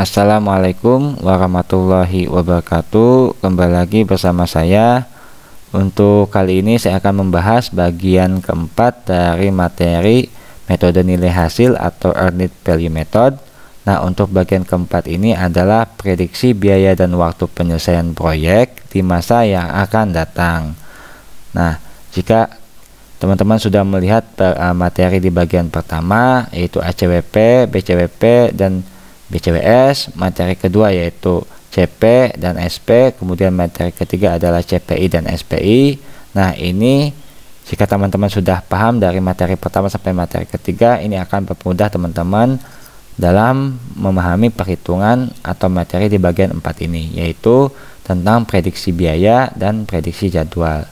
Assalamualaikum warahmatullahi wabarakatuh Kembali lagi bersama saya Untuk kali ini saya akan membahas bagian keempat dari materi metode nilai hasil atau earned value method Nah untuk bagian keempat ini adalah prediksi biaya dan waktu penyelesaian proyek di masa yang akan datang Nah jika Teman-teman sudah melihat eh, materi di bagian pertama yaitu ACWP, BCWP dan BCWS, materi kedua yaitu CP dan SP, kemudian materi ketiga adalah CPI dan SPI. Nah, ini jika teman-teman sudah paham dari materi pertama sampai materi ketiga, ini akan mempermudah teman-teman dalam memahami perhitungan atau materi di bagian 4 ini, yaitu tentang prediksi biaya dan prediksi jadwal.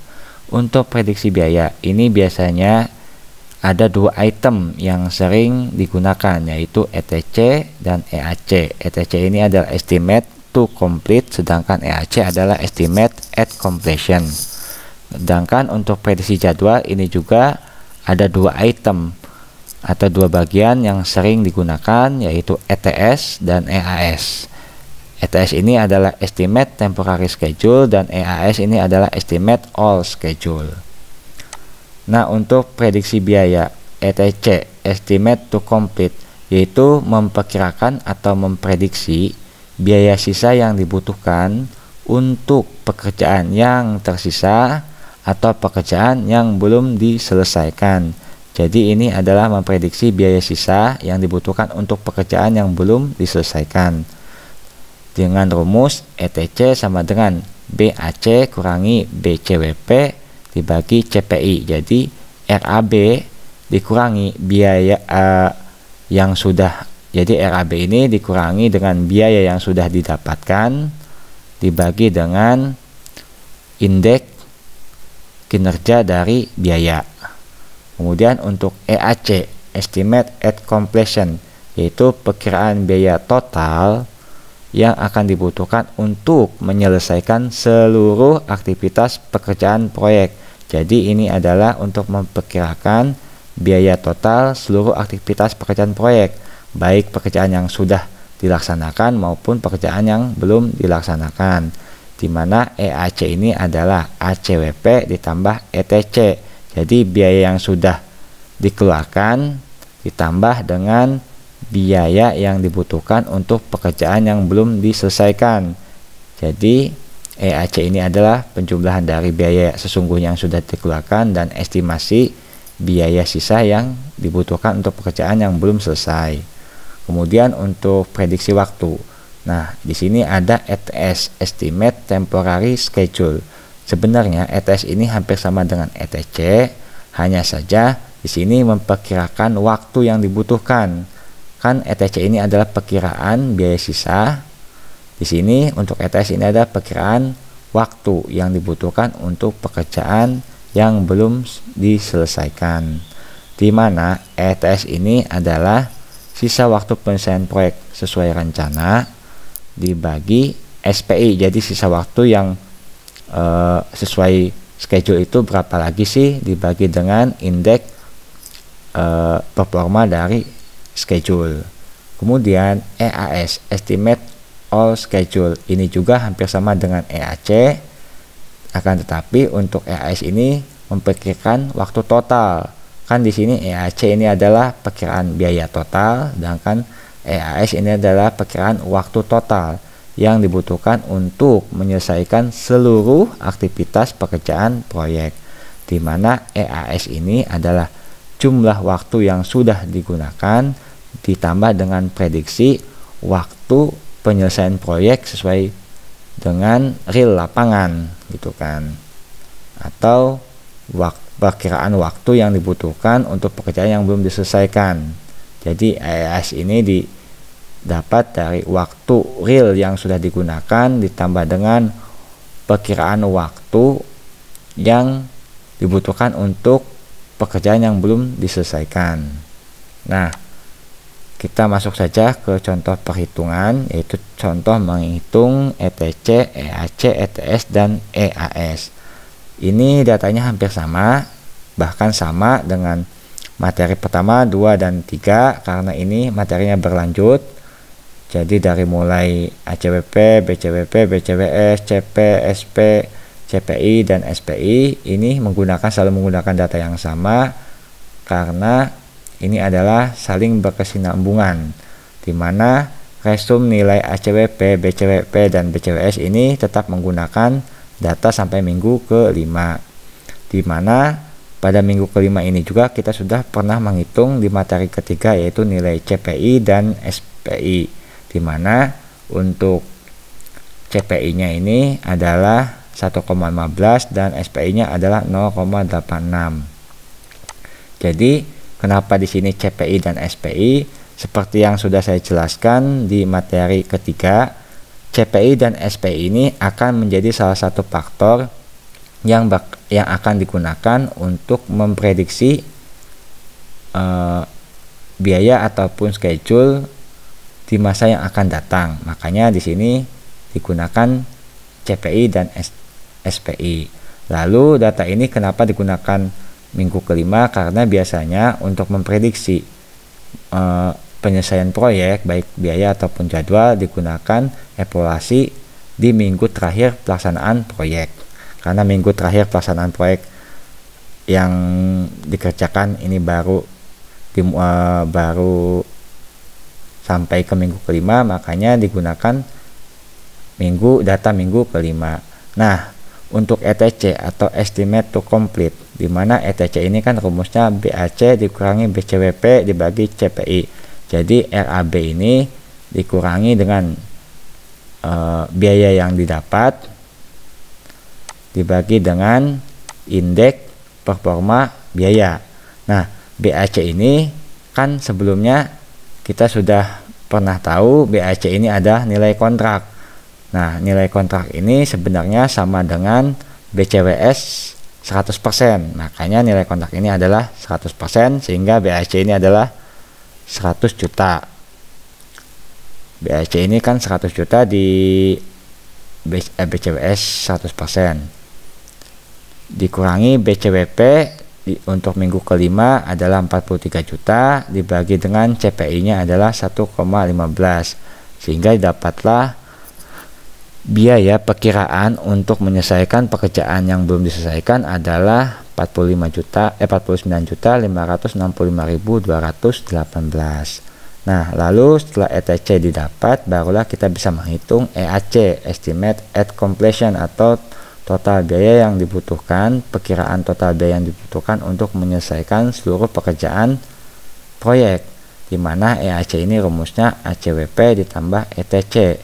Untuk prediksi biaya, ini biasanya ada dua item yang sering digunakan yaitu ETC dan EAC. ETC ini adalah estimate to complete sedangkan EAC adalah estimate at completion. Sedangkan untuk prediksi jadwal ini juga ada dua item atau dua bagian yang sering digunakan yaitu ETS dan EAS. ETS ini adalah estimate temporary schedule dan EAS ini adalah estimate all schedule. Nah, untuk prediksi biaya ETC (Estimate to Complete) yaitu memperkirakan atau memprediksi biaya sisa yang dibutuhkan untuk pekerjaan yang tersisa atau pekerjaan yang belum diselesaikan. Jadi ini adalah memprediksi biaya sisa yang dibutuhkan untuk pekerjaan yang belum diselesaikan. Dengan rumus ETC sama dengan BAC kurangi BCWP dibagi CPI. Jadi RAB dikurangi biaya uh, yang sudah jadi RAB ini dikurangi dengan biaya yang sudah didapatkan dibagi dengan indeks kinerja dari biaya. Kemudian untuk EAC, estimate at completion, yaitu perkiraan biaya total yang akan dibutuhkan untuk menyelesaikan seluruh aktivitas pekerjaan proyek jadi ini adalah untuk memperkirakan biaya total seluruh aktivitas pekerjaan proyek, baik pekerjaan yang sudah dilaksanakan maupun pekerjaan yang belum dilaksanakan. Di mana EAC ini adalah ACWP ditambah ETC. Jadi biaya yang sudah dikeluarkan ditambah dengan biaya yang dibutuhkan untuk pekerjaan yang belum diselesaikan. Jadi EAC ini adalah penjumlahan dari biaya sesungguhnya yang sudah dikeluarkan dan estimasi biaya sisa yang dibutuhkan untuk pekerjaan yang belum selesai. Kemudian untuk prediksi waktu. Nah, di sini ada ETS, Estimate Temporary Schedule. Sebenarnya ETS ini hampir sama dengan ETC, hanya saja di sini memperkirakan waktu yang dibutuhkan. Kan ETC ini adalah perkiraan biaya sisa di sini untuk ETS ini ada perkiraan waktu yang dibutuhkan untuk pekerjaan yang belum diselesaikan. Di mana ETS ini adalah sisa waktu penyelesaian proyek sesuai rencana dibagi SPI. Jadi sisa waktu yang e, sesuai schedule itu berapa lagi sih dibagi dengan indeks e, performa dari schedule. Kemudian EAS, estimate all schedule. Ini juga hampir sama dengan EAC, akan tetapi untuk EAS ini memperkirakan waktu total. Kan di sini EAC ini adalah perkiraan biaya total, sedangkan EAS ini adalah perkiraan waktu total yang dibutuhkan untuk menyelesaikan seluruh aktivitas pekerjaan proyek, di mana EAS ini adalah jumlah waktu yang sudah digunakan ditambah dengan prediksi waktu penyelesaian proyek sesuai dengan real lapangan gitu kan atau wak perkiraan waktu yang dibutuhkan untuk pekerjaan yang belum diselesaikan jadi AS ini didapat dari waktu real yang sudah digunakan ditambah dengan perkiraan waktu yang dibutuhkan untuk pekerjaan yang belum diselesaikan nah kita masuk saja ke contoh perhitungan yaitu contoh menghitung ETC, EAC, ETS, dan EAS ini datanya hampir sama bahkan sama dengan materi pertama 2 dan 3 karena ini materinya berlanjut jadi dari mulai ACWP, BCWP, BCWS, CP, SP, CPI, dan SPI ini menggunakan selalu menggunakan data yang sama karena ini adalah saling berkesinambungan, di mana resum nilai ACWP, BCWP, dan BCWS ini tetap menggunakan data sampai minggu ke ke-5 di mana pada minggu ke kelima ini juga kita sudah pernah menghitung di materi ketiga yaitu nilai CPI dan SPI, di mana untuk CPI-nya ini adalah 1,15 dan SPI-nya adalah 0,86. Jadi Kenapa di sini CPI dan SPI? Seperti yang sudah saya jelaskan di materi ketiga, CPI dan SPI ini akan menjadi salah satu faktor yang bak yang akan digunakan untuk memprediksi uh, biaya ataupun schedule di masa yang akan datang. Makanya di sini digunakan CPI dan SPI. Lalu data ini kenapa digunakan minggu kelima karena biasanya untuk memprediksi uh, penyelesaian proyek baik biaya ataupun jadwal digunakan evaluasi di minggu terakhir pelaksanaan proyek karena minggu terakhir pelaksanaan proyek yang dikerjakan ini baru di, uh, eh, baru sampai ke minggu kelima makanya digunakan minggu data minggu kelima nah untuk ETC atau estimate to complete dimana ETC ini kan rumusnya BAC dikurangi BCWP dibagi CPI jadi RAB ini dikurangi dengan e, biaya yang didapat dibagi dengan indeks performa biaya nah BAC ini kan sebelumnya kita sudah pernah tahu BAC ini ada nilai kontrak nah nilai kontrak ini sebenarnya sama dengan BCWS 100%. Makanya nilai kontrak ini adalah 100% sehingga BAC ini adalah 100 juta. BAC ini kan 100 juta di BCWS eh, 100%. Dikurangi BCWP di, untuk minggu kelima adalah 43 juta dibagi dengan CPI-nya adalah 1,15 sehingga dapatlah 1,15 biaya perkiraan untuk menyelesaikan pekerjaan yang belum diselesaikan adalah 45 juta eh 49 juta 565.218. Nah, lalu setelah ETC didapat barulah kita bisa menghitung EAC estimate at completion atau total biaya yang dibutuhkan, perkiraan total biaya yang dibutuhkan untuk menyelesaikan seluruh pekerjaan proyek di mana EAC ini rumusnya ACWP ditambah ETC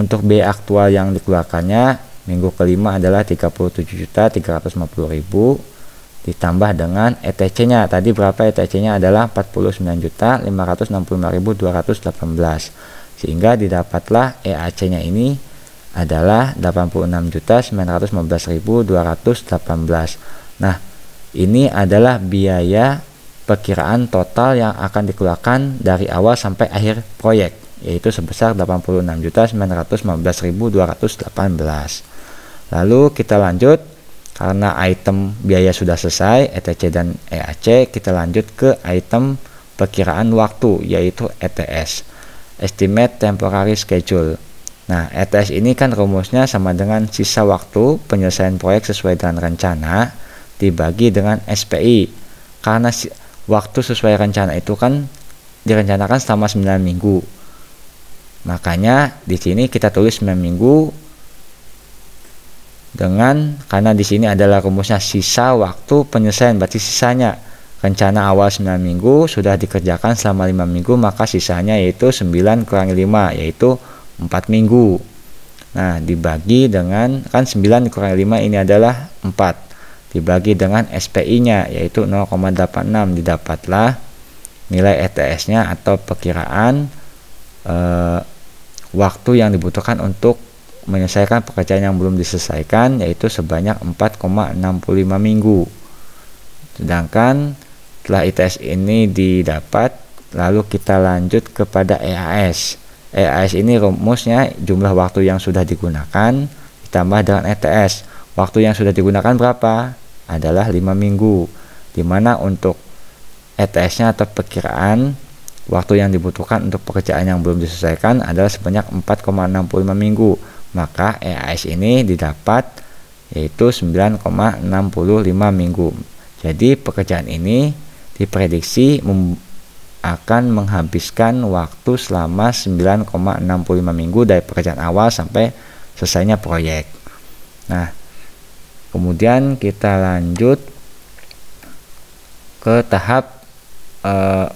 untuk B aktual yang dikeluarkannya minggu kelima adalah 37.350.000 ditambah dengan ETC-nya. Tadi berapa ETC-nya adalah 49.565.218. Sehingga didapatlah EAC-nya ini adalah 86.915.218. Nah, ini adalah biaya perkiraan total yang akan dikeluarkan dari awal sampai akhir proyek yaitu sebesar 86.915.218. Lalu kita lanjut karena item biaya sudah selesai ETC dan EAC, kita lanjut ke item perkiraan waktu yaitu ETS. Estimate Temporary Schedule. Nah, ETS ini kan rumusnya sama dengan sisa waktu penyelesaian proyek sesuai dengan rencana dibagi dengan SPI. Karena waktu sesuai rencana itu kan direncanakan selama 9 minggu Makanya di sini kita tulis 9 minggu dengan karena di sini adalah rumusnya sisa waktu penyelesaian berarti sisanya rencana awal 9 minggu sudah dikerjakan selama 5 minggu maka sisanya yaitu 9 kurang 5 yaitu 4 minggu. Nah, dibagi dengan kan 9 kurang 5 ini adalah 4 dibagi dengan SPI-nya yaitu 0,86 didapatlah nilai ETS-nya atau perkiraan eh, waktu yang dibutuhkan untuk menyelesaikan pekerjaan yang belum diselesaikan yaitu sebanyak 4,65 minggu. Sedangkan setelah ITS ini didapat lalu kita lanjut kepada EAS. EAS ini rumusnya jumlah waktu yang sudah digunakan ditambah dengan ETS. Waktu yang sudah digunakan berapa? Adalah 5 minggu. Dimana untuk ETS-nya atau perkiraan Waktu yang dibutuhkan untuk pekerjaan yang belum diselesaikan adalah sebanyak 4,65 minggu. Maka EAS ini didapat yaitu 9,65 minggu. Jadi pekerjaan ini diprediksi akan menghabiskan waktu selama 9,65 minggu dari pekerjaan awal sampai selesainya proyek. Nah, kemudian kita lanjut ke tahap uh,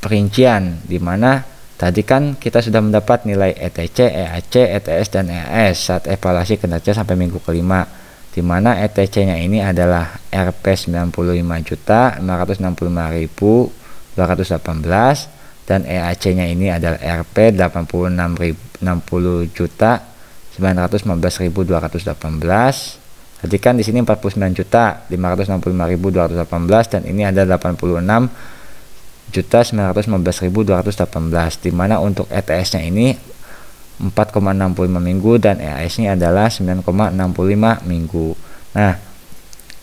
perincian di mana tadi kan kita sudah mendapat nilai ETC, EAC, ETS dan EAS saat evaluasi kinerja sampai minggu kelima di mana ETC-nya ini adalah Rp 95.565.218 dan EAC-nya ini adalah Rp 86.060.915.218 Tadi kan di sini 49.565.218 dan ini ada 86 1.915.218 dimana untuk ETS nya ini 4,65 minggu dan EAS nya adalah 9,65 minggu nah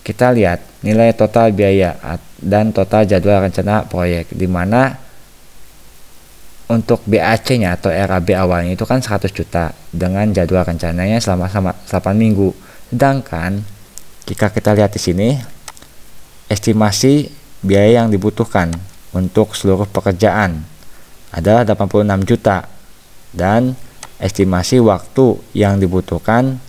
kita lihat nilai total biaya dan total jadwal rencana proyek dimana untuk BAC nya atau RAB awalnya itu kan 100 juta dengan jadwal rencananya selama, selama 8 minggu sedangkan jika kita lihat di sini estimasi biaya yang dibutuhkan untuk seluruh pekerjaan adalah 86 juta dan estimasi waktu yang dibutuhkan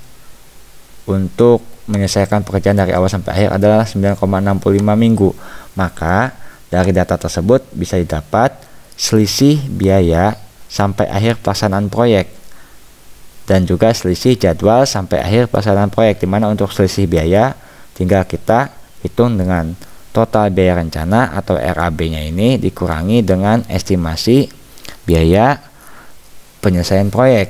untuk menyelesaikan pekerjaan dari awal sampai akhir adalah 9,65 minggu. Maka dari data tersebut bisa didapat selisih biaya sampai akhir pelaksanaan proyek dan juga selisih jadwal sampai akhir pelaksanaan proyek di mana untuk selisih biaya tinggal kita hitung dengan total biaya rencana atau RAB-nya ini dikurangi dengan estimasi biaya penyelesaian proyek.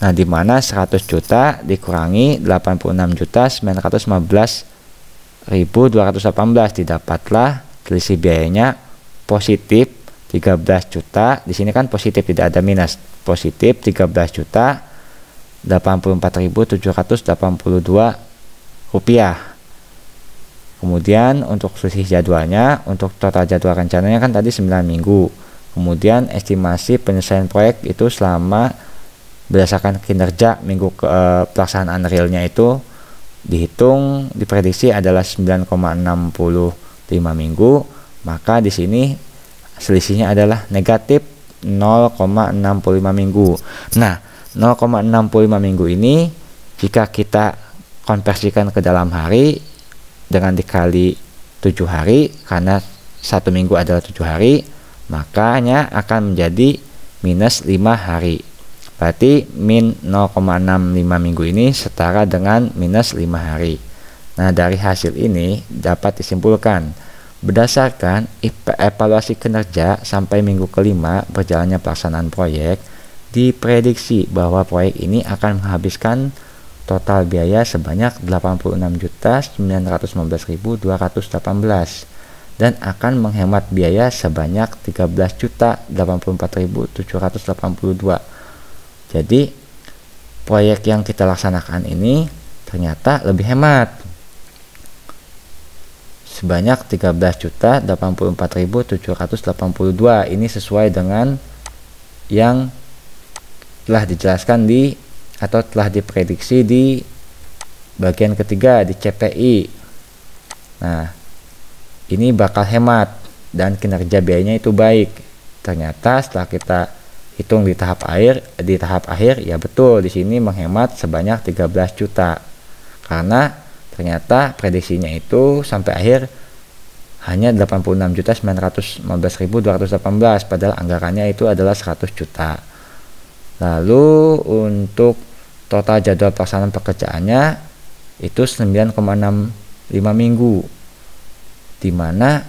Nah, di mana 100 juta dikurangi 86 juta 915 didapatlah selisih biayanya positif 13 juta. Di sini kan positif tidak ada minus. Positif 13 juta 84.782 rupiah. Kemudian untuk selisih jadwalnya, untuk total jadwal rencananya kan tadi 9 minggu. Kemudian estimasi penyelesaian proyek itu selama berdasarkan kinerja minggu ke, eh, pelaksanaan realnya itu dihitung diprediksi adalah 9,65 minggu, maka di sini selisihnya adalah negatif 0,65 minggu. Nah, 0,65 minggu ini jika kita konversikan ke dalam hari dengan dikali tujuh hari karena satu minggu adalah tujuh hari makanya akan menjadi minus lima hari berarti min 0,65 minggu ini setara dengan minus lima hari nah dari hasil ini dapat disimpulkan berdasarkan evaluasi kinerja sampai minggu kelima berjalannya pelaksanaan proyek diprediksi bahwa proyek ini akan menghabiskan total biaya sebanyak 86.915.218 dan akan menghemat biaya sebanyak 13.084.782. Jadi proyek yang kita laksanakan ini ternyata lebih hemat sebanyak 13.084.782 ini sesuai dengan yang telah dijelaskan di atau telah diprediksi di bagian ketiga di CPI. Nah, ini bakal hemat dan kinerja biayanya itu baik. Ternyata setelah kita hitung di tahap akhir, di tahap akhir ya betul di sini menghemat sebanyak 13 juta. Karena ternyata prediksinya itu sampai akhir hanya 86.915.218 padahal anggarannya itu adalah 100 juta. Lalu untuk total jadwal pelaksanaan pekerjaannya itu 9,65 minggu di mana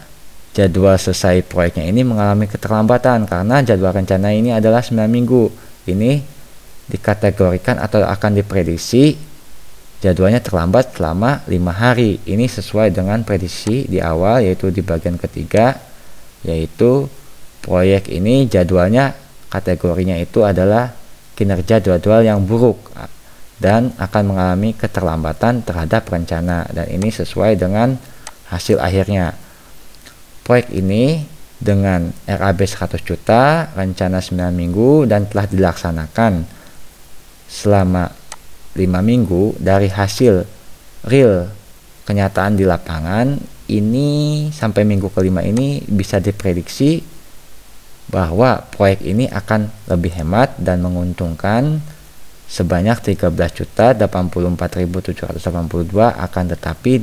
jadwal selesai proyeknya ini mengalami keterlambatan karena jadwal rencana ini adalah 9 minggu ini dikategorikan atau akan diprediksi jadwalnya terlambat selama 5 hari ini sesuai dengan prediksi di awal yaitu di bagian ketiga yaitu proyek ini jadwalnya kategorinya itu adalah kinerja jadwal yang buruk ah, dan akan mengalami keterlambatan terhadap rencana dan ini sesuai dengan hasil akhirnya. Proyek ini dengan RAB 100 juta, rencana 9 minggu dan telah dilaksanakan selama 5 minggu dari hasil real kenyataan di lapangan ini sampai minggu kelima ini bisa diprediksi bahwa proyek ini akan lebih hemat dan menguntungkan sebanyak 13.084.782 akan tetapi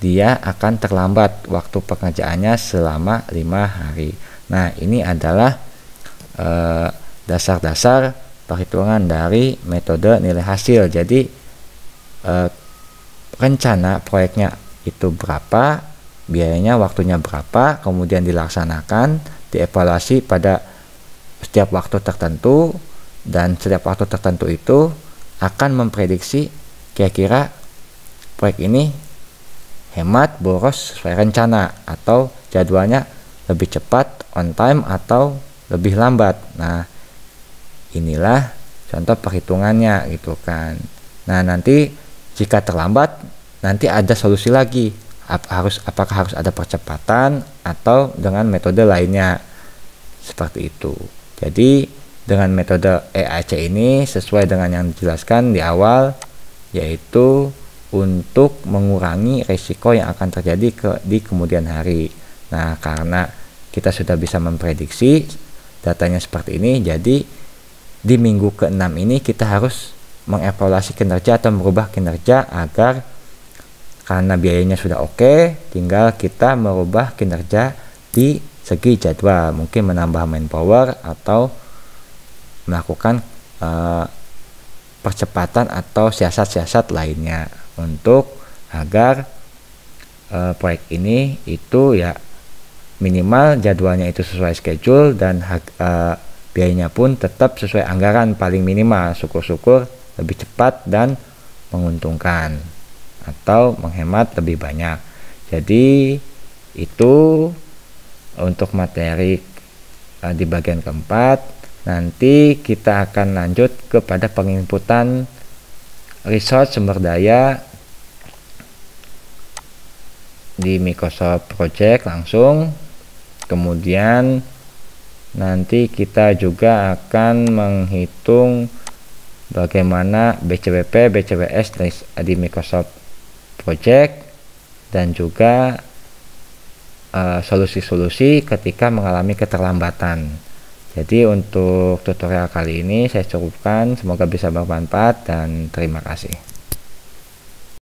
dia akan terlambat waktu pengerjaannya selama lima hari. Nah, ini adalah eh, dasar-dasar eh, perhitungan dari metode nilai hasil. Jadi eh, rencana proyeknya itu berapa, biayanya waktunya berapa, kemudian dilaksanakan dievaluasi pada setiap waktu tertentu dan setiap waktu tertentu itu akan memprediksi kira-kira proyek ini hemat, boros, sesuai rencana atau jadwalnya lebih cepat, on time atau lebih lambat. Nah, inilah contoh perhitungannya gitu kan. Nah, nanti jika terlambat nanti ada solusi lagi ap harus apakah harus ada percepatan atau dengan metode lainnya seperti itu. Jadi dengan metode EAC ini sesuai dengan yang dijelaskan di awal yaitu untuk mengurangi risiko yang akan terjadi ke, di kemudian hari. Nah, karena kita sudah bisa memprediksi datanya seperti ini, jadi di minggu ke-6 ini kita harus mengevaluasi kinerja atau merubah kinerja agar karena biayanya sudah oke okay, tinggal kita merubah kinerja di segi jadwal mungkin menambah manpower atau melakukan uh, percepatan atau siasat-siasat lainnya untuk agar uh, proyek ini itu ya minimal jadwalnya itu sesuai schedule dan uh, biayanya pun tetap sesuai anggaran paling minimal syukur-syukur lebih cepat dan menguntungkan atau menghemat lebih banyak. Jadi itu untuk materi eh, di bagian keempat. Nanti kita akan lanjut kepada penginputan resource sumber daya di Microsoft Project langsung. Kemudian nanti kita juga akan menghitung bagaimana BCWP, BCWS di Microsoft project dan juga eh, solusi-solusi uh, ketika mengalami keterlambatan. Jadi untuk tutorial kali ini saya cukupkan, semoga bisa bermanfaat dan terima kasih.